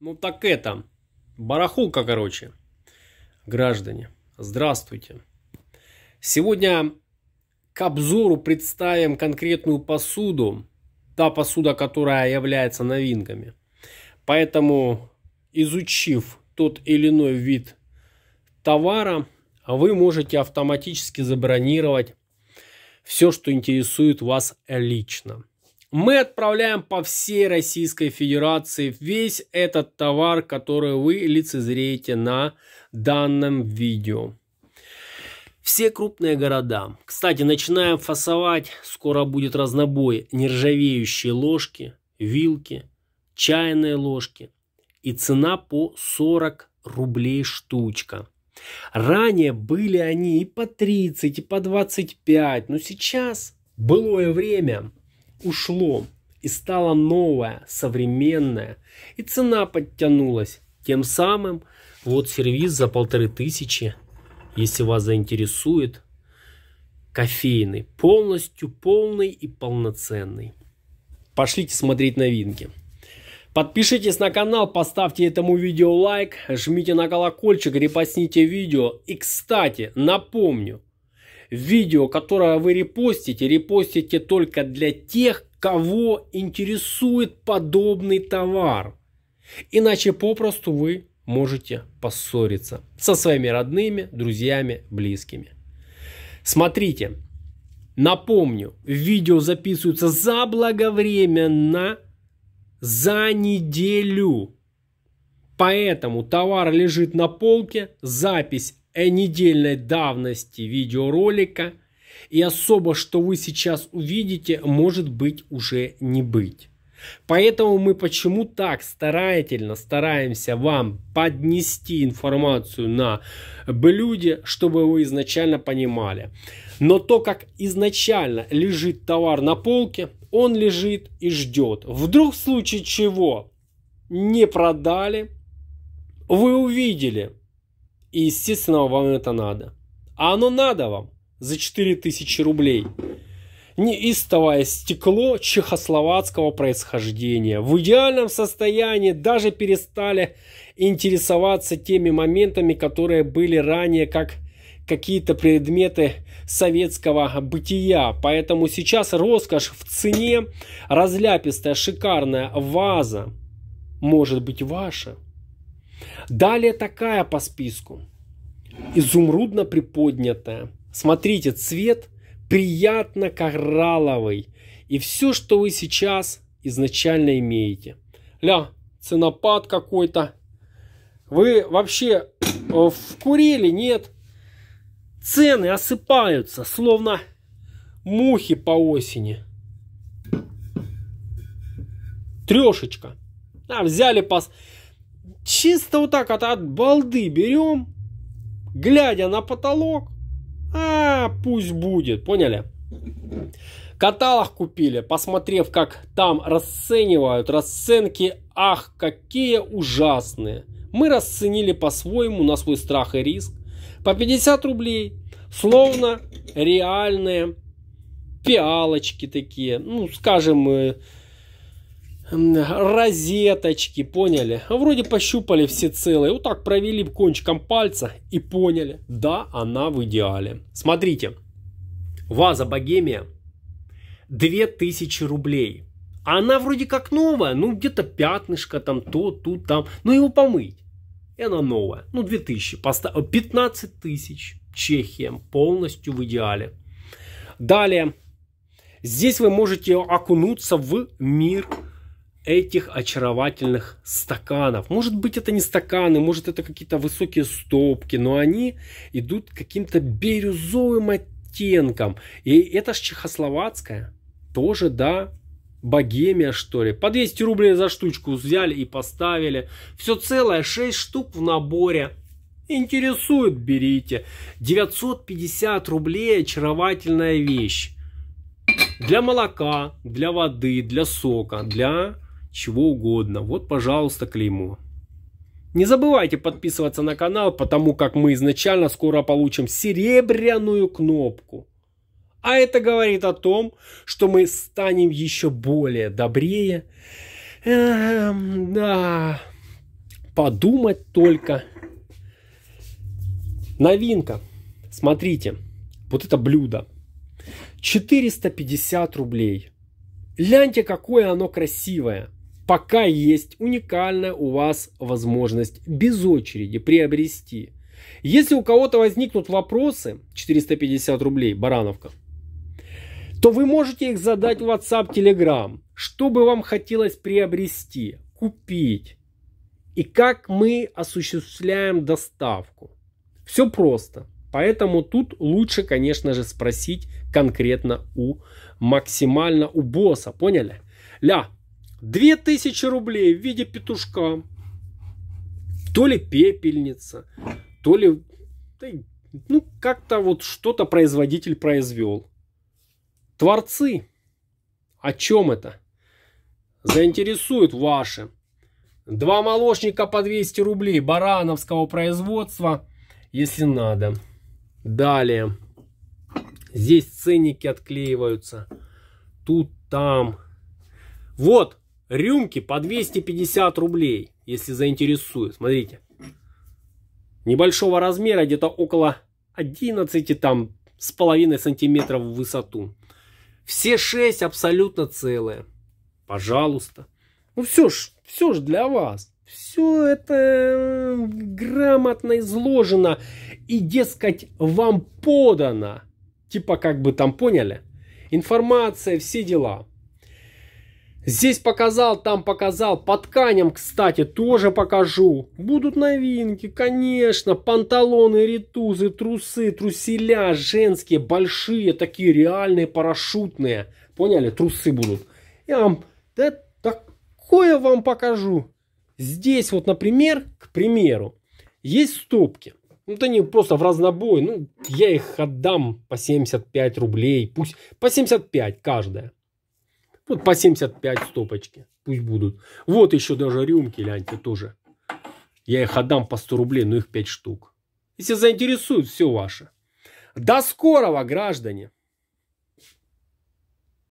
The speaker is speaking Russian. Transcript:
Ну так это, барахолка, короче. Граждане, здравствуйте. Сегодня к обзору представим конкретную посуду. Та посуда, которая является новинками. Поэтому, изучив тот или иной вид товара, вы можете автоматически забронировать все, что интересует вас лично. Мы отправляем по всей Российской Федерации весь этот товар, который вы лицезреете на данном видео. Все крупные города. Кстати, начинаем фасовать. Скоро будет разнобой. Нержавеющие ложки, вилки, чайные ложки. И цена по 40 рублей штучка. Ранее были они и по 30, и по 25. Но сейчас, былое время, ушло и стало новое, современное, и цена подтянулась. Тем самым вот сервис за полторы тысячи, если вас заинтересует, кофейный, полностью полный и полноценный. Пошлите смотреть новинки. Подпишитесь на канал, поставьте этому видео лайк, жмите на колокольчик, репостните видео. И, кстати, напомню – видео, которое вы репостите, репостите только для тех, кого интересует подобный товар. Иначе попросту вы можете поссориться со своими родными, друзьями, близкими. Смотрите, напомню, видео записываются заблаговременно за неделю. Поэтому товар лежит на полке, запись Э, недельной давности видеоролика, и особо, что вы сейчас увидите, может быть уже не быть. Поэтому мы почему так старательно стараемся вам поднести информацию на блюде, чтобы вы изначально понимали. Но то, как изначально лежит товар на полке, он лежит и ждет. Вдруг в случае чего не продали, вы увидели – и, естественно, вам это надо. А оно надо вам за 4000 рублей. Неистовое стекло чехословацкого происхождения. В идеальном состоянии даже перестали интересоваться теми моментами, которые были ранее как какие-то предметы советского бытия. Поэтому сейчас роскошь в цене, разляпистая шикарная ваза может быть ваша. Далее такая по списку. Изумрудно приподнятая. Смотрите, цвет приятно коралловый. И все, что вы сейчас изначально имеете. Ля, ценопад какой-то. Вы вообще э, вкурили? Нет. Цены осыпаются, словно мухи по осени. Трешечка. А, взяли пас чисто вот так от, от балды берем, глядя на потолок, а пусть будет, поняли? Каталог купили, посмотрев, как там расценивают, расценки, ах, какие ужасные. Мы расценили по-своему на свой страх и риск по 50 рублей, словно реальные пиалочки такие, ну, скажем, э, розеточки, поняли? Вроде пощупали все целые, вот так провели кончиком пальца и поняли, да, она в идеале. Смотрите, ваза Богемия 2000 рублей. А она вроде как новая, ну где-то пятнышко там, то, тут, там, ну его помыть. И она новая, ну 2000, постав... 15 тысяч Чехия, полностью в идеале. Далее, здесь вы можете окунуться в мир этих очаровательных стаканов. Может быть, это не стаканы, может, это какие-то высокие стопки, но они идут каким-то бирюзовым оттенком. И это ж чехословацкая. Тоже, да, богемия, что ли. По 200 рублей за штучку взяли и поставили. Все целое, 6 штук в наборе. Интересует, берите. 950 рублей очаровательная вещь. Для молока, для воды, для сока, для чего угодно. Вот, пожалуйста, клеймо. Не забывайте подписываться на канал, потому как мы изначально скоро получим серебряную кнопку. А это говорит о том, что мы станем еще более добрее. Эм, да, подумать только. Новинка. Смотрите, вот это блюдо. 450 рублей. Гляньте, какое оно красивое пока есть уникальная у вас возможность без очереди приобрести. Если у кого-то возникнут вопросы, 450 рублей, барановка, то вы можете их задать в WhatsApp, Telegram. Что бы вам хотелось приобрести, купить и как мы осуществляем доставку. Все просто. Поэтому тут лучше, конечно же, спросить конкретно у максимально у босса. Поняли? Ля, 2000 рублей в виде петушка. То ли пепельница, то ли... Ну, как-то вот что-то производитель произвел. Творцы, о чем это? Заинтересуют ваши. Два молочника по 200 рублей барановского производства, если надо. Далее. Здесь ценники отклеиваются. Тут, там. Вот, рюмки по 250 рублей, если заинтересует. Смотрите. Небольшого размера, где-то около 11 там с половиной сантиметров в высоту. Все шесть абсолютно целые. Пожалуйста. Ну все ж, все ж для вас. Все это грамотно изложено и, дескать, вам подано. Типа как бы там поняли? Информация, все дела. Здесь показал, там показал. По тканям, кстати, тоже покажу. Будут новинки, конечно. Панталоны, ритузы, трусы, труселя женские, большие, такие реальные, парашютные. Поняли? Трусы будут. Я вам да, такое вам покажу. Здесь вот, например, к примеру, есть стопки. Ну, вот они просто в разнобой. Ну, я их отдам по 75 рублей. Пусть по 75 каждая. Вот по 75 стопочки. Пусть будут. Вот еще даже рюмки, ляньте, тоже. Я их отдам по 100 рублей, но их 5 штук. Если заинтересуют, все ваше. До скорого, граждане!